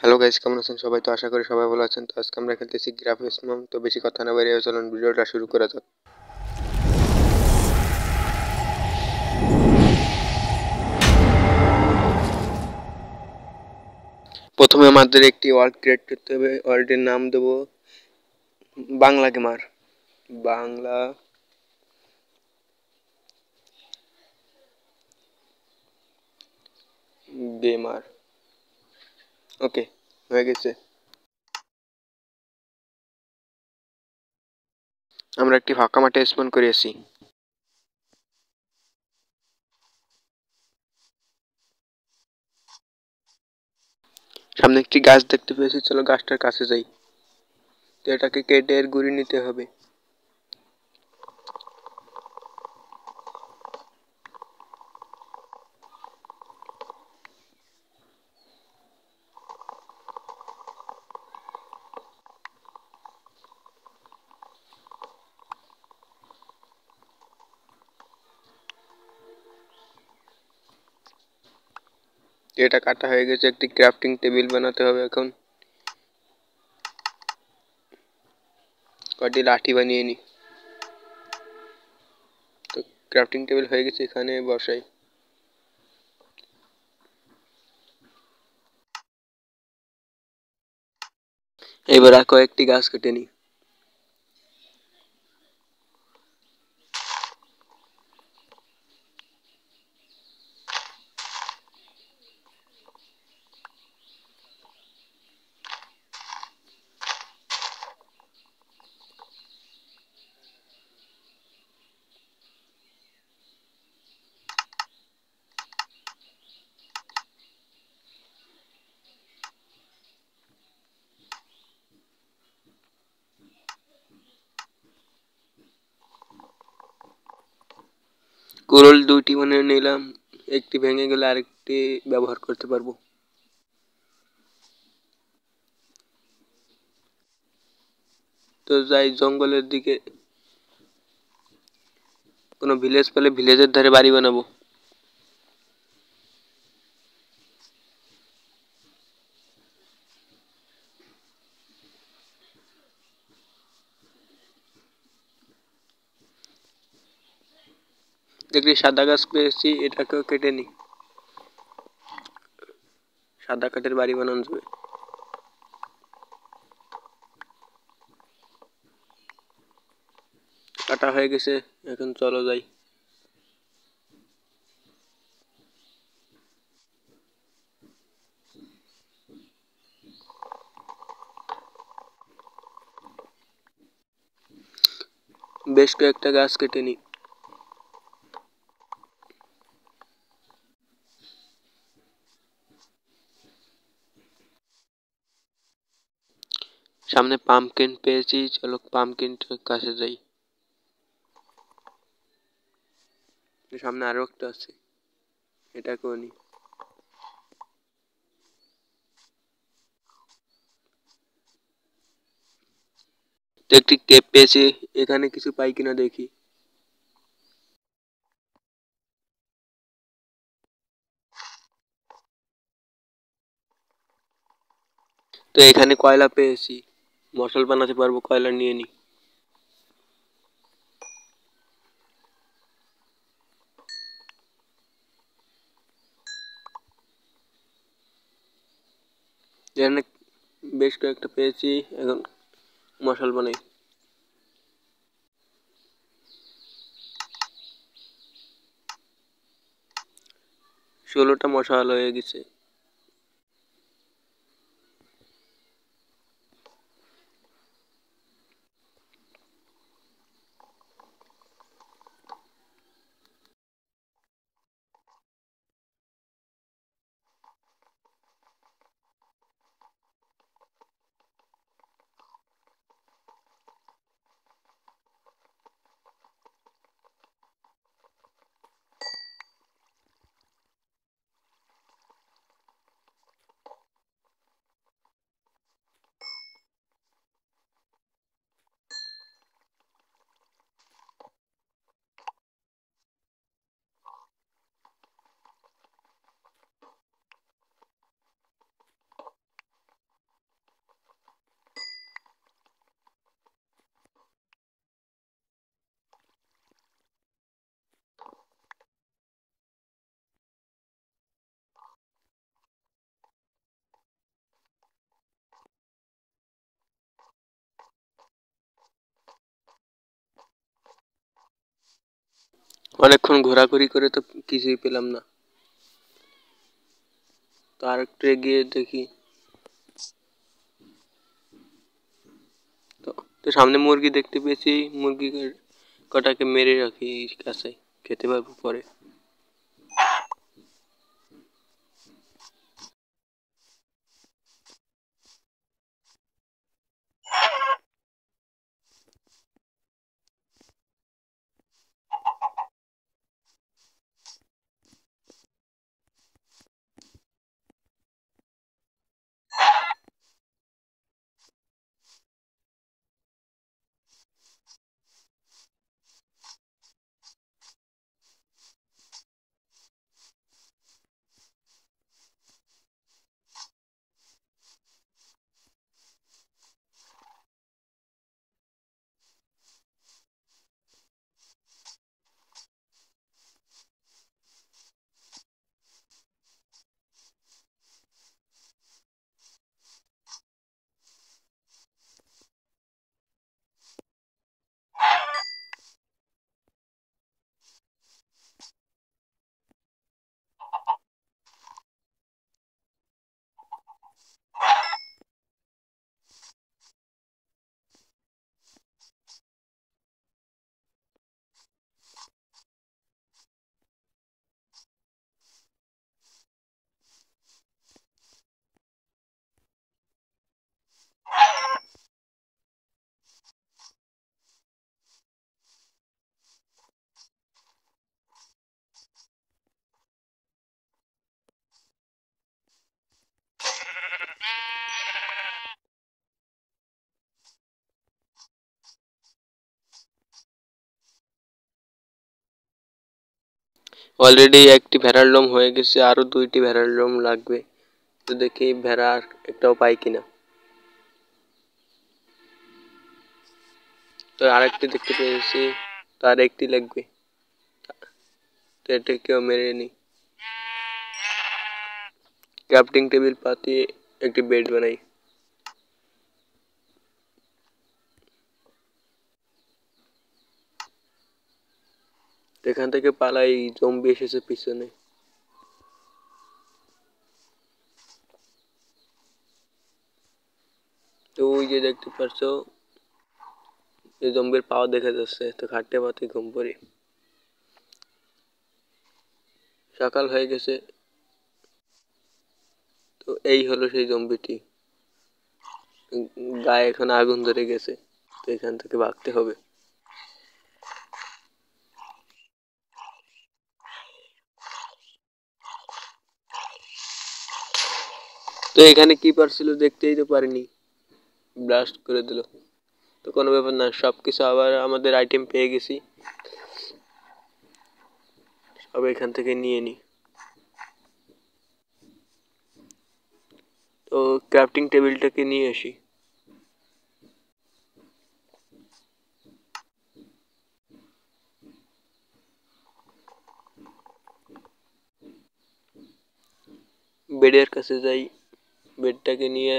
hello guys কেমন আছেন সবাই তো আশা করি সবাই ভালো আছেন তো আজকে আমরা খেলতেছি গ্রাফিক্স মম তো বেশি কথা না বাইরে চলুন ভিডিওটা শুরু করা যাক প্রথমে আমাদের একটি ওয়ার্ল্ড ক্রিয়েট করতে হবে ওয়ার্ল্ডের নাম দেব Bangla gamer Bangla gamer okay হয়ে গেছে আমরা একটি ফাঁকা মাঠে স্পন করিয়েছি সামনে একটি গাছ দেখতে পেয়েছি চলো গাছটার কাছে যাই তো এটাকে কেটে এর গুড়ি নিতে হবে এটা কাটা হয়ে গেছে একটি ক্রাফটিং টেবিল বানাতে হবে এখন কটি লাঠি বানিয়ে নি তো ক্রাফটিং টেবিল হয়ে গেছে এখানে বসাই এবার আর কয়েকটি গাছ কেটে নিই কোরল দুটি মানে নিলাম একটি ভেঙে গেলে আরেকটি ব্যবহার করতে পারবো তো যাই জঙ্গলের দিকে কোনো ভিলেজ পেলে ভিলেজের ধারে বাড়ি বানাবো দেখি সাদা গাছ পেয়েছি এটাকেও কেটে নি সাদা কাঠের বাড়ি বানানো যাবে কাটা হয়ে গেছে এখন চলো যাই বেশ কয়েকটা গাছ কেটে নিই সামনে পাম্পকিন পেয়েছি চলো পাম্পকিনটার কাছে যাই সামনে আরও একটা আছে এটা কোনি একটি কেপ পেয়েছি এখানে কিছু পাই কিনা দেখি তো এখানে কয়লা পেয়েছি মশাল বানাতে পারবো কয়লা নিয়ে নিই এখানে বেশ কয়েকটা পেয়েছি এখন মশাল বানাই ষোলোটা মশাল হয়ে গেছে অনেকক্ষণ ঘোরাঘুরি করে তো কিছুই পেলাম না তার একটু এগিয়ে দেখি তো তো সামনে মুরগি দেখতে পেয়েছি মুরগি কটাকে মেরে রাখি কাছে খেতে পারবো পরে অলরেডি একটি ভেরালম হয়ে গেছে আর দুইটি ভেরালম লাগবে তো দেখি ভেরা একটো উপায় কিনা তো আরেকটি দেখতে পেয়েছি তার একটি লাগবে এতে কিও মেরে নেই ক্যাপটিং টেবিল পাতি একটি বেড বানাই এখান থেকে পালাই জম্বি এসেছে পিছনে তো ওই যে দেখতে পারছো এই জম্বির পাওয়া দেখা যাচ্ছে তো ঘাটতে পাতে ঘুম পরে সকাল হয়ে গেছে তো এই হলো সেই জম্বিটি গায়ে এখন আগুন ধরে গেছে তো এখান থেকে ভাগতে হবে তো এখানে কিপার ছিল দেখতেই তো পারিনি ব্লাস্ট করে দিল তো কোনো ব্যাপার না সব কিছু আবার আমাদের আইটেম পেয়ে গেছি সব এখান থেকে নিয়ে নিই তো ক্রাফটিং টেবিলটাকে নিয়ে আসি বেডের কাছে যাই বেডটাকে নিয়ে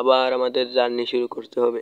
আবার আমাদের জার্নি শুরু করতে হবে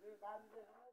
Vì ban giờ